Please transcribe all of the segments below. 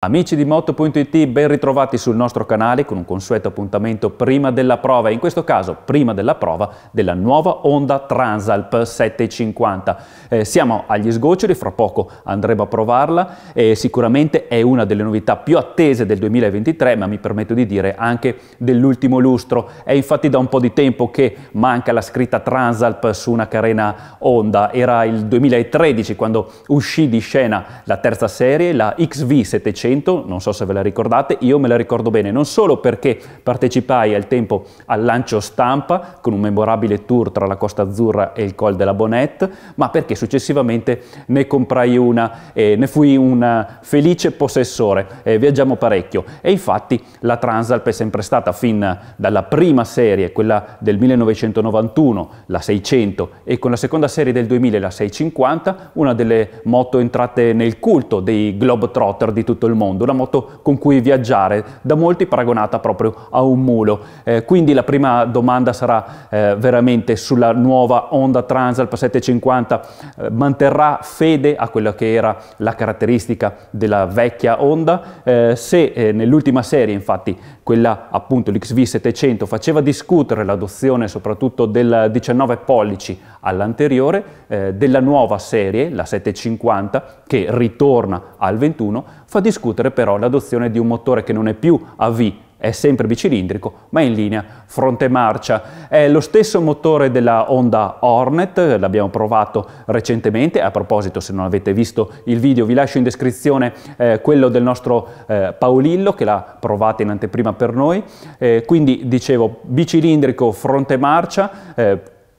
Amici di Moto.it, ben ritrovati sul nostro canale con un consueto appuntamento prima della prova, in questo caso prima della prova della nuova Honda Transalp 750. Eh, siamo agli sgoccioli, fra poco andremo a provarla e sicuramente è una delle novità più attese del 2023, ma mi permetto di dire anche dell'ultimo lustro. È infatti da un po' di tempo che manca la scritta Transalp su una carena Honda. Era il 2013 quando uscì di scena la terza serie, la XV700 600, non so se ve la ricordate, io me la ricordo bene, non solo perché partecipai al tempo al lancio stampa con un memorabile tour tra la Costa Azzurra e il Col della Bonette, ma perché successivamente ne comprai una e ne fui un felice possessore, eh, viaggiamo parecchio e infatti la Transalp è sempre stata fin dalla prima serie, quella del 1991, la 600 e con la seconda serie del 2000, la 650, una delle moto entrate nel culto dei globetrotter di tutto il mondo mondo, una moto con cui viaggiare, da molti paragonata proprio a un mulo. Eh, quindi la prima domanda sarà eh, veramente sulla nuova Honda Transalp 750, eh, manterrà fede a quella che era la caratteristica della vecchia Honda? Eh, se eh, nell'ultima serie infatti quella appunto l'XV700 faceva discutere l'adozione soprattutto del 19 pollici all'anteriore, eh, della nuova serie, la 750, che ritorna al 21, fa discutere però l'adozione di un motore che non è più a V, è sempre bicilindrico, ma in linea fronte marcia. È lo stesso motore della Honda Hornet, l'abbiamo provato recentemente. A proposito, se non avete visto il video, vi lascio in descrizione eh, quello del nostro eh, Paolillo che l'ha provata in anteprima per noi. Eh, quindi dicevo bicilindrico fronte marcia eh,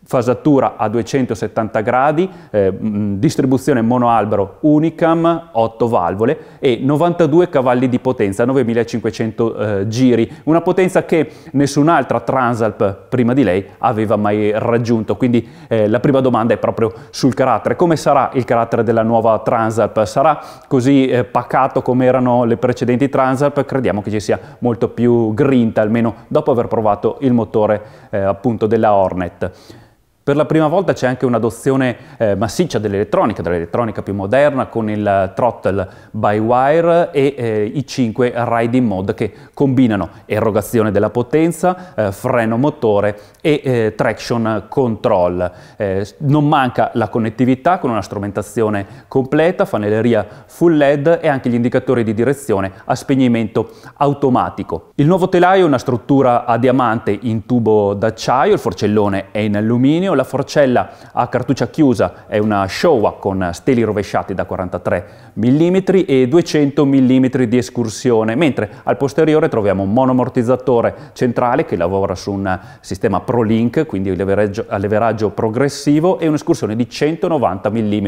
fasatura a 270 gradi, eh, distribuzione monoalbero Unicam, 8 valvole e 92 cavalli di potenza, 9500 eh, giri, una potenza che nessun'altra Transalp prima di lei aveva mai raggiunto. Quindi eh, la prima domanda è proprio sul carattere. Come sarà il carattere della nuova Transalp? Sarà così eh, pacato come erano le precedenti Transalp? Crediamo che ci sia molto più grinta, almeno dopo aver provato il motore eh, appunto della Hornet. Per la prima volta c'è anche un'adozione eh, massiccia dell'elettronica, dell'elettronica più moderna con il throttle by wire e eh, i 5 riding mode che combinano erogazione della potenza, eh, freno motore e eh, traction control. Eh, non manca la connettività con una strumentazione completa, fanelleria full LED e anche gli indicatori di direzione a spegnimento automatico. Il nuovo telaio è una struttura a diamante in tubo d'acciaio, il forcellone è in alluminio, la forcella a cartuccia chiusa è una Showa con steli rovesciati da 43 mm e 200 mm di escursione, mentre al posteriore troviamo un monomortizzatore centrale che lavora su un sistema ProLink, quindi a leveraggio progressivo e un'escursione di 190 mm.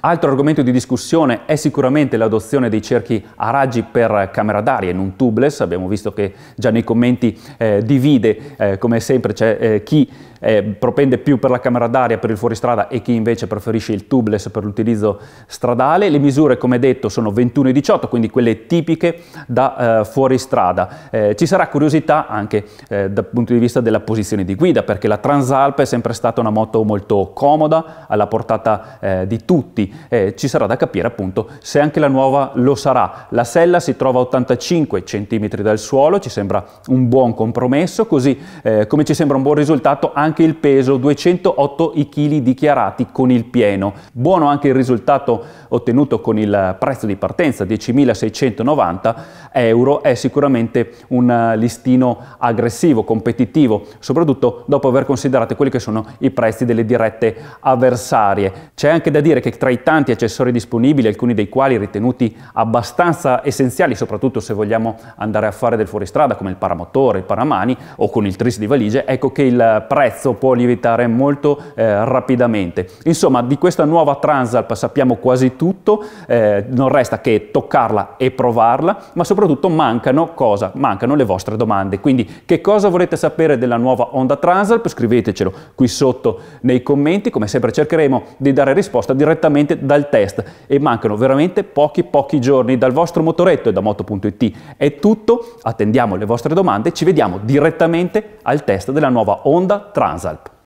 Altro argomento di discussione è sicuramente l'adozione dei cerchi a raggi per camera d'aria in un tubeless, abbiamo visto che già nei commenti eh, divide, eh, come sempre c'è eh, chi eh, propende più più per la camera d'aria, per il fuoristrada e chi invece preferisce il tubeless per l'utilizzo stradale. Le misure, come detto, sono 21 e 18, quindi quelle tipiche da eh, fuoristrada. Eh, ci sarà curiosità anche eh, dal punto di vista della posizione di guida, perché la Transalp è sempre stata una moto molto comoda, alla portata eh, di tutti. Eh, ci sarà da capire appunto se anche la nuova lo sarà. La sella si trova a 85 cm dal suolo, ci sembra un buon compromesso, così eh, come ci sembra un buon risultato anche il peso 200 908 i chili dichiarati con il pieno. Buono anche il risultato ottenuto con il prezzo di partenza, 10.690 euro, è sicuramente un listino aggressivo, competitivo, soprattutto dopo aver considerato quelli che sono i prezzi delle dirette avversarie. C'è anche da dire che tra i tanti accessori disponibili, alcuni dei quali ritenuti abbastanza essenziali, soprattutto se vogliamo andare a fare del fuoristrada, come il paramotore, il paramani o con il tris di valigie, ecco che il prezzo può lievitare molto eh, rapidamente. Insomma, di questa nuova Transalp sappiamo quasi tutto, eh, non resta che toccarla e provarla, ma soprattutto mancano cosa? Mancano le vostre domande. Quindi che cosa volete sapere della nuova Honda Transalp? Scrivetecelo qui sotto nei commenti, come sempre cercheremo di dare risposta direttamente dal test e mancano veramente pochi pochi giorni dal vostro motoretto e da moto.it è tutto, attendiamo le vostre domande, ci vediamo direttamente al test della nuova Honda Transalp.